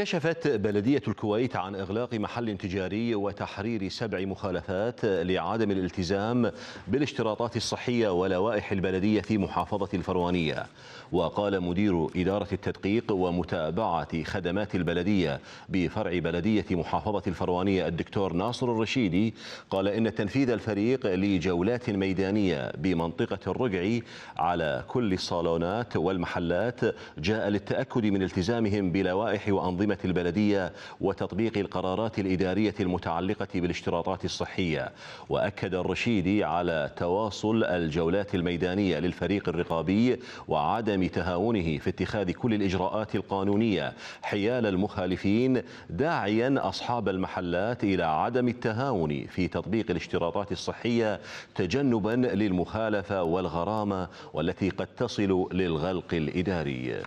كشفت بلدية الكويت عن إغلاق محل تجاري وتحرير سبع مخالفات لعدم الالتزام بالاشتراطات الصحية ولوائح البلدية في محافظة الفروانية وقال مدير إدارة التدقيق ومتابعة خدمات البلدية بفرع بلدية محافظة الفروانية الدكتور ناصر الرشيدي قال إن تنفيذ الفريق لجولات ميدانية بمنطقة الرقع على كل الصالونات والمحلات جاء للتأكد من التزامهم بلوائح وأنظمة أنظمة البلدية وتطبيق القرارات الإدارية المتعلقة بالاشتراطات الصحية وأكد الرشيدي على تواصل الجولات الميدانية للفريق الرقابي وعدم تهاونه في اتخاذ كل الإجراءات القانونية حيال المخالفين داعيا أصحاب المحلات إلى عدم التهاون في تطبيق الاشتراطات الصحية تجنبا للمخالفة والغرامة والتي قد تصل للغلق الإداري